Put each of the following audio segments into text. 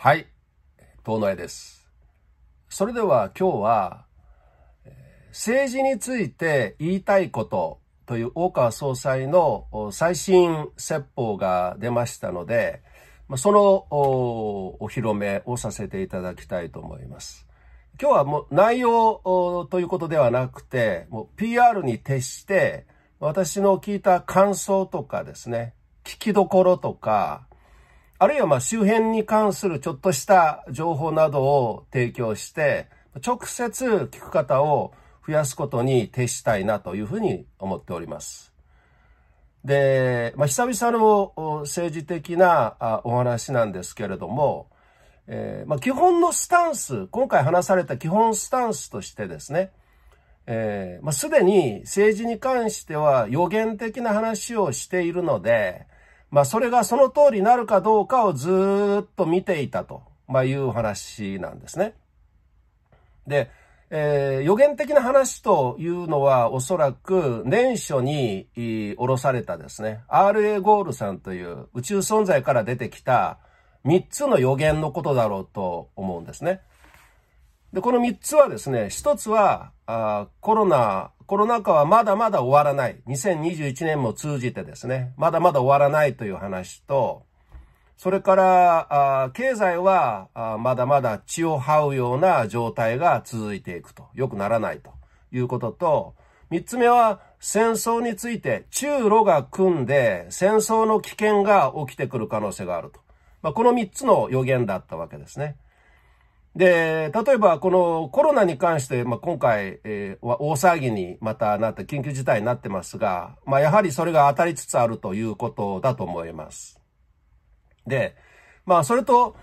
はい、遠野絵です。それでは今日は、政治について言いたいことという大川総裁の最新説法が出ましたので、そのお披露目をさせていただきたいと思います。今日はもう内容ということではなくて、もう PR に徹して、私の聞いた感想とかですね、聞きどころとか、あるいはまあ周辺に関するちょっとした情報などを提供して、直接聞く方を増やすことに徹したいなというふうに思っております。で、まあ、久々の政治的なお話なんですけれども、えー、まあ、基本のスタンス、今回話された基本スタンスとしてですね、えー、まあ、すでに政治に関しては予言的な話をしているので、まあ、それがその通りになるかどうかをずっと見ていたと、まあ、いう話なんですね。で、えー、予言的な話というのはおそらく年初に降ろされたですね、RA ゴールさんという宇宙存在から出てきた3つの予言のことだろうと思うんですね。で、この三つはですね、一つは、あコロナ、コロナ禍はまだまだ終わらない。2021年も通じてですね、まだまだ終わらないという話と、それから、あ経済はあまだまだ血を這うような状態が続いていくと。良くならないということと、三つ目は戦争について中ロが組んで戦争の危険が起きてくる可能性があると。まあ、この三つの予言だったわけですね。で、例えばこのコロナに関して、まあ、今回、えー、は大騒ぎにまたなって、緊急事態になってますが、まあ、やはりそれが当たりつつあるということだと思います。で、まあ、それと、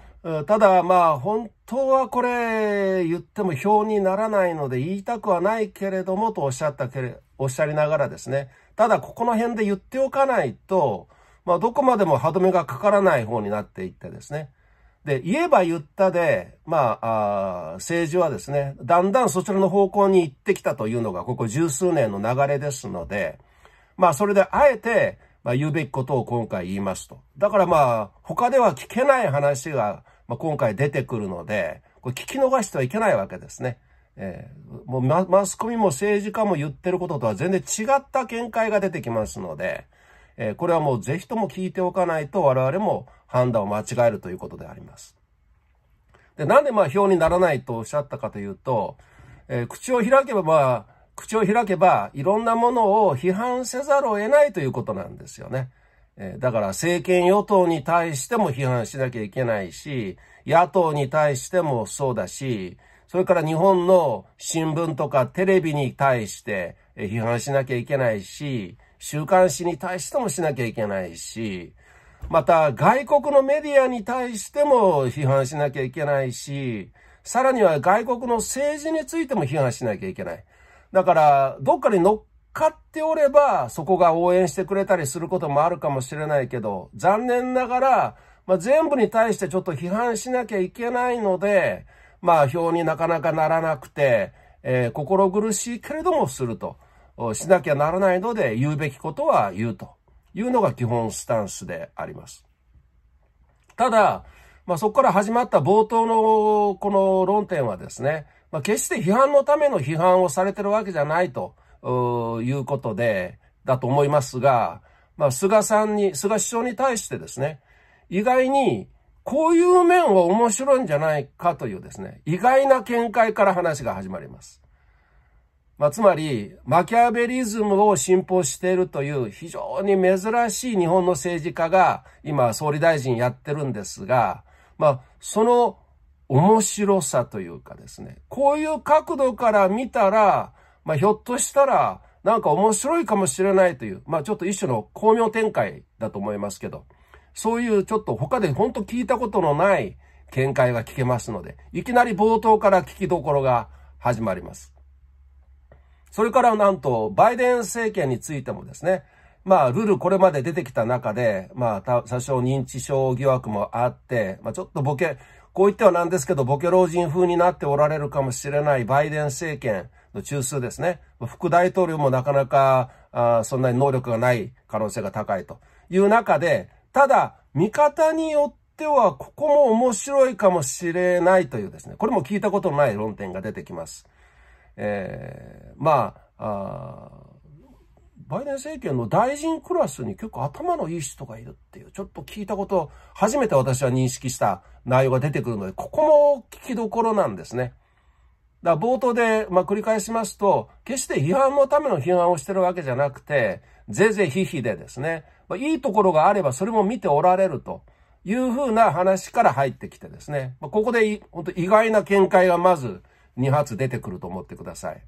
ただ、まあ、本当はこれ、言っても表にならないので言いたくはないけれどもとおっしゃったけれ、おっしゃりながらですね、ただここの辺で言っておかないと、まあ、どこまでも歯止めがかからない方になっていってですね、で、言えば言ったで、まあ、あ政治はですね、だんだんそちらの方向に行ってきたというのが、ここ十数年の流れですので、まあ、それであえて、まあ、言うべきことを今回言いますと。だからまあ、他では聞けない話が、まあ、今回出てくるので、これ聞き逃してはいけないわけですね。えー、もうママスコミも政治家も言ってることとは全然違った見解が出てきますので、えー、これはもうぜひとも聞いておかないと我々も判断を間違えるということであります。で、なんでまあ票にならないとおっしゃったかというと、えー、口を開けばまあ、口を開けばいろんなものを批判せざるを得ないということなんですよね。えー、だから政権与党に対しても批判しなきゃいけないし、野党に対してもそうだし、それから日本の新聞とかテレビに対して批判しなきゃいけないし、週刊誌に対してもしなきゃいけないし、また外国のメディアに対しても批判しなきゃいけないし、さらには外国の政治についても批判しなきゃいけない。だから、どっかに乗っかっておれば、そこが応援してくれたりすることもあるかもしれないけど、残念ながら、まあ、全部に対してちょっと批判しなきゃいけないので、まあ、票になかなかならなくて、えー、心苦しいけれどもすると、しなきゃならないので、言うべきことは言うと。いうのが基本スタンスであります。ただ、まあ、そこから始まった冒頭のこの論点はですね、まあ、決して批判のための批判をされてるわけじゃないということで、だと思いますが、まあ、菅さんに、菅首相に対してですね、意外にこういう面は面白いんじゃないかというですね、意外な見解から話が始まります。まあ、つまり、マキャベリズムを信奉しているという非常に珍しい日本の政治家が今総理大臣やってるんですが、まあ、その面白さというかですね、こういう角度から見たら、まあ、ひょっとしたら、なんか面白いかもしれないという、まあ、ちょっと一種の巧妙展開だと思いますけど、そういうちょっと他で本当聞いたことのない見解が聞けますので、いきなり冒頭から聞きどころが始まります。それからなんと、バイデン政権についてもですね、まあ、ルールこれまで出てきた中で、まあ、多少認知症疑惑もあって、まあ、ちょっとボケ、こう言ってはなんですけど、ボケ老人風になっておられるかもしれないバイデン政権の中枢ですね。副大統領もなかなか、あそんなに能力がない可能性が高いという中で、ただ、見方によっては、ここも面白いかもしれないというですね、これも聞いたことのない論点が出てきます。えー、まああ、バイデン政権の大臣クラスに結構頭のいい人がいるっていう、ちょっと聞いたこと、初めて私は認識した内容が出てくるので、ここも聞きどころなんですね。だ冒頭で、まあ、繰り返しますと、決して批判のための批判をしてるわけじゃなくて、ぜぜひひでですね、まあ、いいところがあればそれも見ておられるというふうな話から入ってきてですね、まあ、ここで本当意外な見解がまず、2発出てくると思ってください。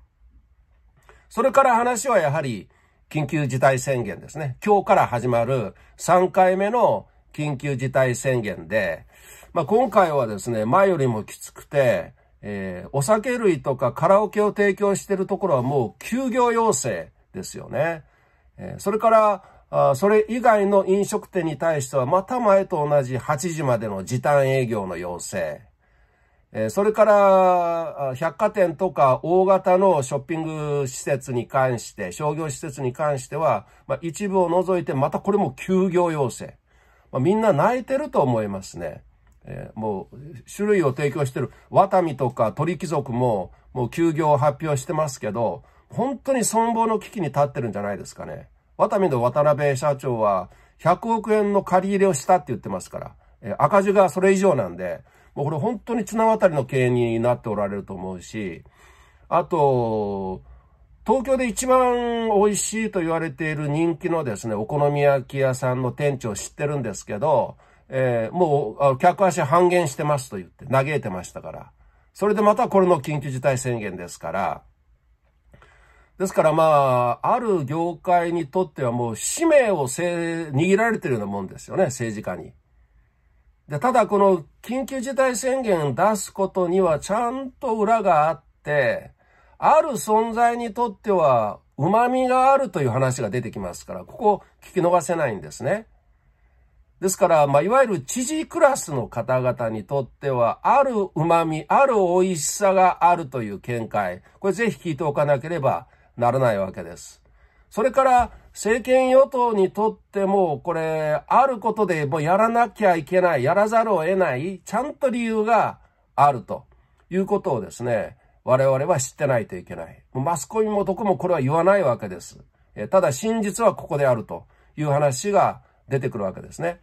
それから話はやはり緊急事態宣言ですね。今日から始まる3回目の緊急事態宣言で、まあ、今回はですね、前よりもきつくて、えー、お酒類とかカラオケを提供しているところはもう休業要請ですよね。えー、それから、あそれ以外の飲食店に対してはまた前と同じ8時までの時短営業の要請。えそれから、百貨店とか大型のショッピング施設に関して、商業施設に関しては、まあ、一部を除いて、またこれも休業要請。まあ、みんな泣いてると思いますね。えー、もう、種類を提供してる、ワタミとか鳥貴族も、もう休業を発表してますけど、本当に存亡の危機に立ってるんじゃないですかね。ワタミの渡辺社長は、100億円の借り入れをしたって言ってますから、えー、赤字がそれ以上なんで、もうこれ本当に綱渡りの経営になっておられると思うし、あと、東京で一番美味しいと言われている人気のですね、お好み焼き屋さんの店長知ってるんですけど、えー、もう、客足半減してますと言って、嘆いてましたから。それでまたこれの緊急事態宣言ですから。ですからまあ、ある業界にとってはもう使命を握られてるようなもんですよね、政治家に。で、ただこの緊急事態宣言出すことにはちゃんと裏があって、ある存在にとっては旨味があるという話が出てきますから、ここ聞き逃せないんですね。ですから、まあ、いわゆる知事クラスの方々にとっては、ある旨味、ある美味しさがあるという見解。これぜひ聞いておかなければならないわけです。それから、政権与党にとっても、これ、あることでもうやらなきゃいけない、やらざるを得ない、ちゃんと理由があるということをですね、我々は知ってないといけない。マスコミもどこもこれは言わないわけです。えただ真実はここであるという話が出てくるわけですね。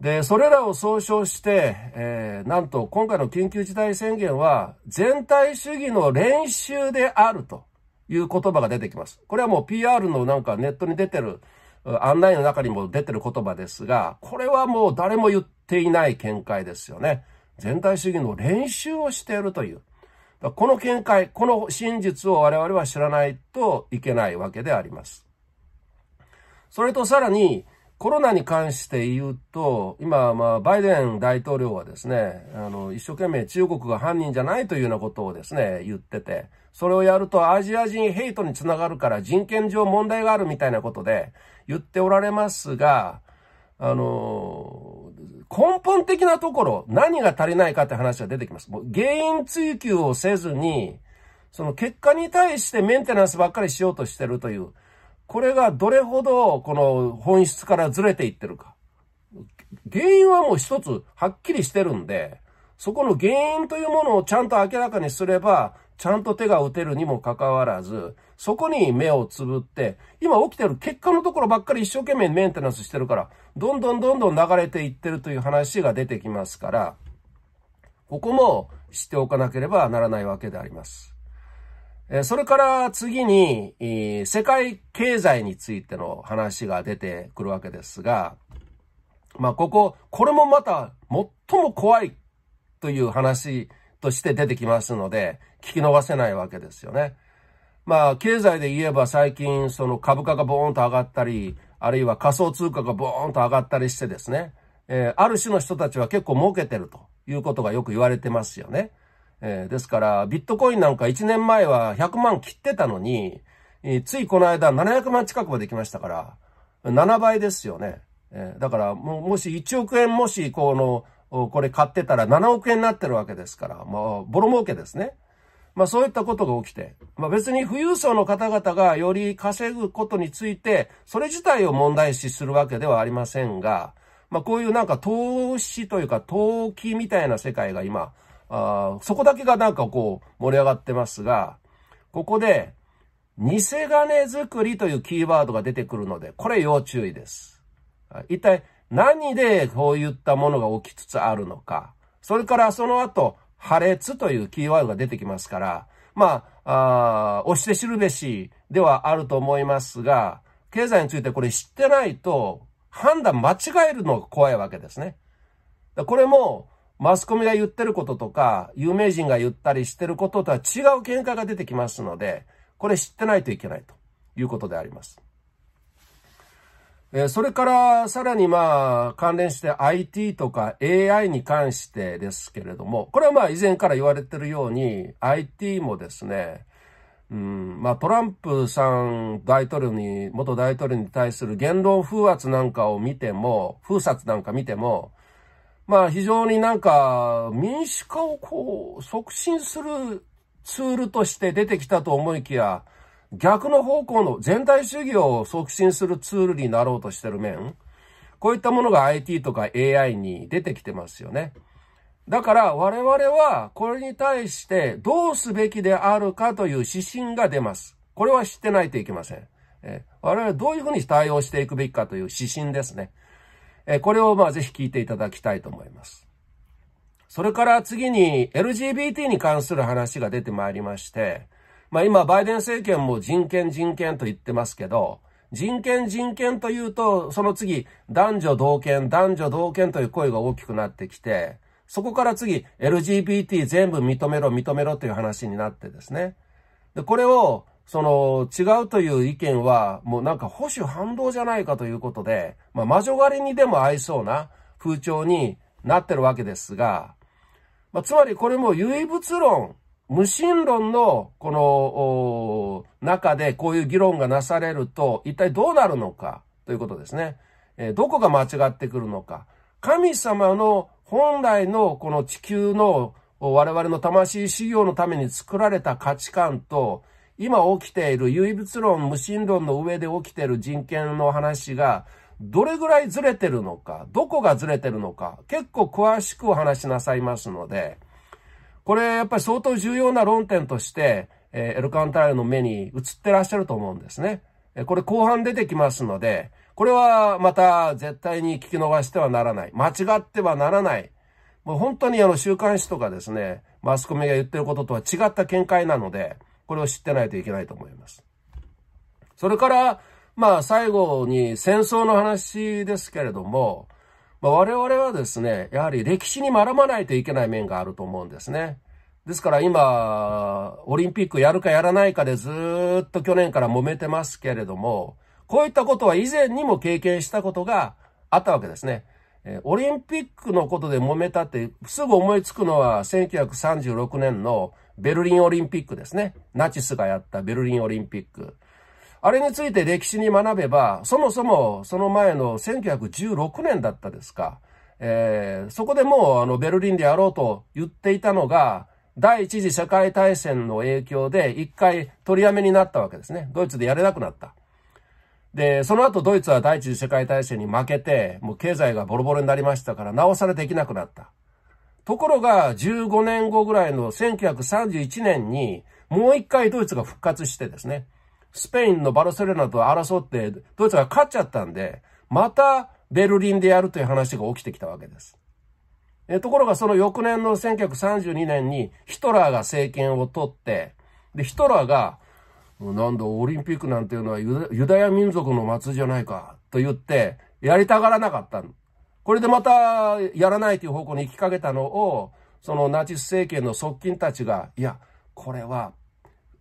で、それらを総称して、えー、なんと今回の緊急事態宣言は全体主義の練習であると。いう言葉が出てきます。これはもう PR のなんかネットに出てる案内の中にも出てる言葉ですが、これはもう誰も言っていない見解ですよね。全体主義の練習をしているという。この見解、この真実を我々は知らないといけないわけであります。それとさらに、コロナに関して言うと、今、まあ、バイデン大統領はですね、あの、一生懸命中国が犯人じゃないというようなことをですね、言ってて、それをやるとアジア人ヘイトにつながるから人権上問題があるみたいなことで言っておられますが、あのー、根本的なところ、何が足りないかって話が出てきます。もう原因追及をせずに、その結果に対してメンテナンスばっかりしようとしてるという、これがどれほどこの本質からずれていってるか。原因はもう一つはっきりしてるんで、そこの原因というものをちゃんと明らかにすれば、ちゃんと手が打てるにもかかわらず、そこに目をつぶって、今起きてる結果のところばっかり一生懸命メンテナンスしてるから、どんどんどんどん流れていってるという話が出てきますから、ここも知っておかなければならないわけであります。それから次に、世界経済についての話が出てくるわけですが、まあここ、これもまた最も怖いという話として出てきますので、聞き逃せないわけですよね。まあ、経済で言えば最近、その株価がボーンと上がったり、あるいは仮想通貨がボーンと上がったりしてですね、えー、ある種の人たちは結構儲けてるということがよく言われてますよね。えー、ですから、ビットコインなんか1年前は100万切ってたのに、えー、ついこの間700万近くまで来ましたから、7倍ですよね。えー、だからも、もし1億円もし、この、これ買ってたら7億円になってるわけですから、もう、ボロ儲けですね。まあそういったことが起きて、まあ別に富裕層の方々がより稼ぐことについて、それ自体を問題視するわけではありませんが、まあこういうなんか投資というか投機みたいな世界が今、あそこだけがなんかこう盛り上がってますが、ここで、偽金作りというキーワードが出てくるので、これ要注意です。一体何でこういったものが起きつつあるのか、それからその後、破裂というキーワードが出てきますから、まあ、あ押して知るべしではあると思いますが、経済についてこれ知ってないと判断間違えるのが怖いわけですね。これもマスコミが言ってることとか、有名人が言ったりしてることとは違う見解が出てきますので、これ知ってないといけないということであります。えそれから、さらにまあ、関連して IT とか AI に関してですけれども、これはまあ以前から言われてるように、IT もですね、うん、まあトランプさん大統領に、元大統領に対する言論風圧なんかを見ても、風殺なんか見ても、まあ非常になんか民主化をこう促進するツールとして出てきたと思いきや、逆の方向の全体主義を促進するツールになろうとしてる面、こういったものが IT とか AI に出てきてますよね。だから我々はこれに対してどうすべきであるかという指針が出ます。これは知ってないといけません。え我々はどういうふうに対応していくべきかという指針ですね。えこれをまあぜひ聞いていただきたいと思います。それから次に LGBT に関する話が出てまいりまして、まあ今、バイデン政権も人権人権と言ってますけど、人権人権というと、その次、男女同権、男女同権という声が大きくなってきて、そこから次、LGBT 全部認めろ、認めろという話になってですね。で、これを、その、違うという意見は、もうなんか保守反動じゃないかということで、まあ、魔女狩りにでも合いそうな風潮になってるわけですが、まあ、つまりこれも唯物論無神論の、この、中でこういう議論がなされると、一体どうなるのか、ということですね。えどこが間違ってくるのか。神様の本来のこの地球の我々の魂修行のために作られた価値観と、今起きている唯物論、無神論の上で起きている人権の話が、どれぐらいずれてるのか、どこがずれてるのか、結構詳しくお話しなさいますので、これやっぱり相当重要な論点として、えー、エルカンタラルの目に映ってらっしゃると思うんですね。これ後半出てきますので、これはまた絶対に聞き逃してはならない。間違ってはならない。もう本当にあの週刊誌とかですね、マスコミが言ってることとは違った見解なので、これを知ってないといけないと思います。それから、まあ最後に戦争の話ですけれども、まあ、我々はですね、やはり歴史に学ばないといけない面があると思うんですね。ですから今、オリンピックやるかやらないかでずっと去年から揉めてますけれども、こういったことは以前にも経験したことがあったわけですね。オリンピックのことで揉めたって、すぐ思いつくのは1936年のベルリンオリンピックですね。ナチスがやったベルリンオリンピック。あれについて歴史に学べば、そもそもその前の1916年だったですか。えー、そこでもうあのベルリンでやろうと言っていたのが、第一次世界大戦の影響で一回取りやめになったわけですね。ドイツでやれなくなった。で、その後ドイツは第一次世界大戦に負けて、もう経済がボロボロになりましたから、直されできなくなった。ところが、15年後ぐらいの1931年に、もう一回ドイツが復活してですね、スペインのバルセロナと争って、ドイツが勝っちゃったんで、またベルリンでやるという話が起きてきたわけです。えところがその翌年の1932年にヒトラーが政権を取って、で、ヒトラーが、なんだ、オリンピックなんていうのはユダヤ民族の祭りじゃないかと言って、やりたがらなかったこれでまたやらないという方向に行きかけたのを、そのナチス政権の側近たちが、いや、これは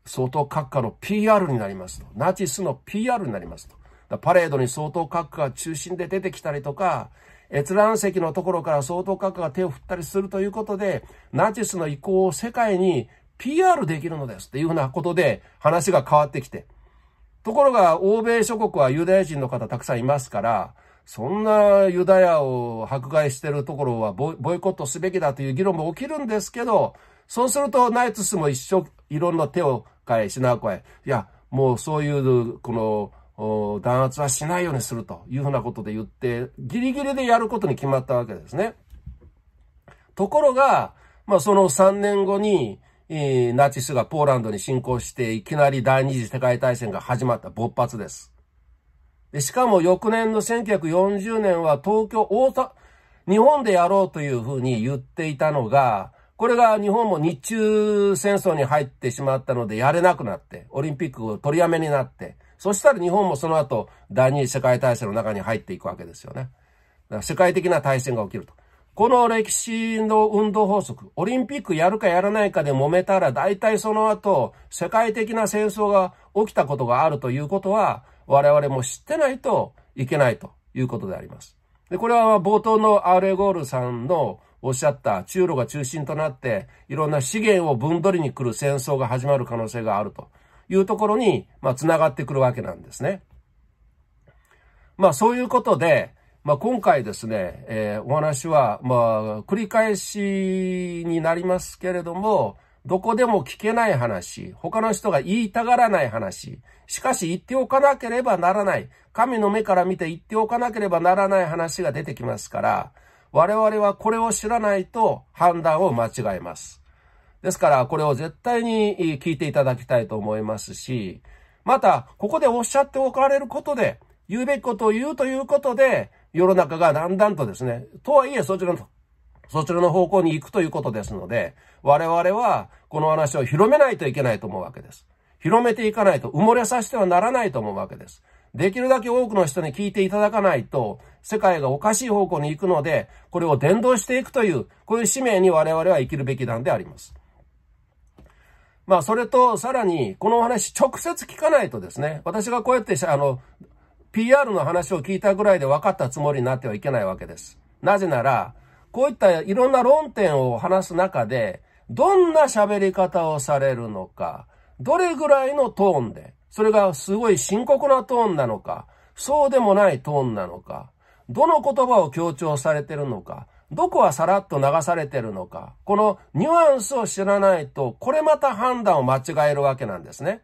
相当閣下の PR になりますと。ナチスの PR になりますと。パレードに相当閣下が中心で出てきたりとか、閲覧席のところから相当閣下が手を振ったりするということで、ナチスの意向を世界に PR できるのですっていうふうなことで話が変わってきて。ところが、欧米諸国はユダヤ人の方たくさんいますから、そんなユダヤを迫害してるところはボイコットすべきだという議論も起きるんですけど、そうするとナイツスも一生いろんな手をい、しなこ園、いや、もうそういう、この、弾圧はしないようにするというふうなことで言って、ギリギリでやることに決まったわけですね。ところが、まあその3年後に、えー、ナチスがポーランドに侵攻して、いきなり第二次世界大戦が始まった勃発です。でしかも翌年の1940年は東京、大阪、日本でやろうというふうに言っていたのが、これが日本も日中戦争に入ってしまったのでやれなくなって、オリンピックを取りやめになって、そしたら日本もその後、第二次世界大戦の中に入っていくわけですよね。だから世界的な大戦が起きると。この歴史の運動法則、オリンピックやるかやらないかで揉めたら、大体その後、世界的な戦争が起きたことがあるということは、我々も知ってないといけないということであります。で、これは冒頭のアーレゴールさんのおっしゃった中路が中心となって、いろんな資源を分取りに来る戦争が始まる可能性があるというところに、まあ、繋がってくるわけなんですね。まあ、そういうことで、まあ、今回ですね、えー、お話は、まあ、繰り返しになりますけれども、どこでも聞けない話、他の人が言いたがらない話、しかし言っておかなければならない、神の目から見て言っておかなければならない話が出てきますから、我々はこれを知らないと判断を間違えます。ですから、これを絶対に聞いていただきたいと思いますし、また、ここでおっしゃっておかれることで、言うべきことを言うということで、世の中がだんだんとですね、とはいえそちらの、そちらの方向に行くということですので、我々はこの話を広めないといけないと思うわけです。広めていかないと埋もれさせてはならないと思うわけです。できるだけ多くの人に聞いていただかないと、世界がおかしい方向に行くので、これを伝道していくという、こういう使命に我々は生きるべきなんであります。まあ、それと、さらに、このお話直接聞かないとですね、私がこうやって、あの、PR の話を聞いたぐらいで分かったつもりになってはいけないわけです。なぜなら、こういったいろんな論点を話す中で、どんな喋り方をされるのか、どれぐらいのトーンで、それがすごい深刻なトーンなのか、そうでもないトーンなのか、どの言葉を強調されてるのか、どこはさらっと流されてるのか、このニュアンスを知らないと、これまた判断を間違えるわけなんですね。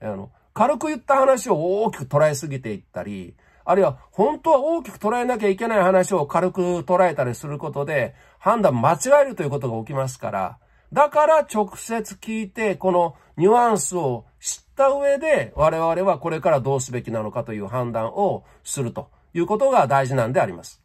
あの、軽く言った話を大きく捉えすぎていったり、あるいは本当は大きく捉えなきゃいけない話を軽く捉えたりすることで、判断間違えるということが起きますから、だから直接聞いて、このニュアンスを知った上で、我々はこれからどうすべきなのかという判断をするということが大事なんであります。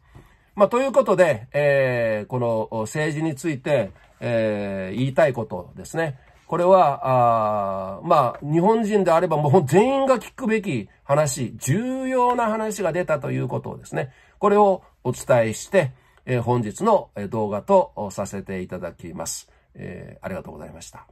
まあ、ということで、えー、この政治について、えー、言いたいことですね。これは、あまあ、日本人であればもう全員が聞くべき話、重要な話が出たということをですね、これをお伝えして、えー、本日の動画とさせていただきます。えー、ありがとうございました。